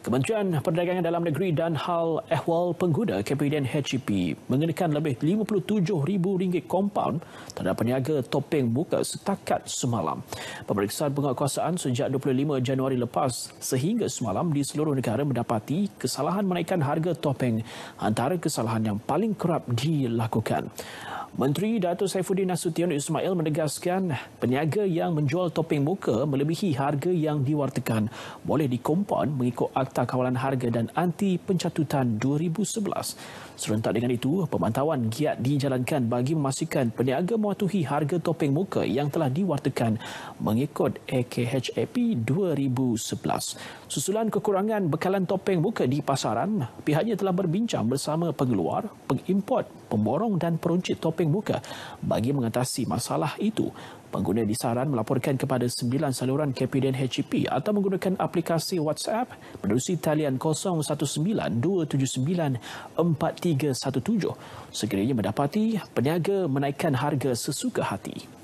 Kementerian Perdagangan Dalam Negeri dan Hal Ehwal Pengguna KPDN HGP e mengenakan lebih rm ringgit kompaun terhadap peniaga topeng muka setakat semalam. Pemeriksaan penguatkuasaan sejak 25 Januari lepas sehingga semalam di seluruh negara mendapati kesalahan menaikkan harga topeng antara kesalahan yang paling kerap dilakukan. Menteri Datuk Saifuddin Nasution Ismail menegaskan peniaga yang menjual topeng muka melebihi harga yang diwartakan boleh dikompon mengikut Akta Kawalan Harga dan Anti Pencatutan 2011. Serentak dengan itu, pemantauan giat dijalankan bagi memastikan peniaga mematuhi harga topeng muka yang telah diwartakan mengikut AKHAP 2011. Susulan kekurangan bekalan topeng muka di pasaran, pihaknya telah berbincang bersama pengeluar, pengimport, pemborong dan peruncit topeng samping muka bagi mengatasi masalah itu. Pengguna disaran melaporkan kepada sembilan saluran KPDN HCP atau menggunakan aplikasi WhatsApp menerusi talian 019-279-4317 sekiranya mendapati peniaga menaikkan harga sesuka hati.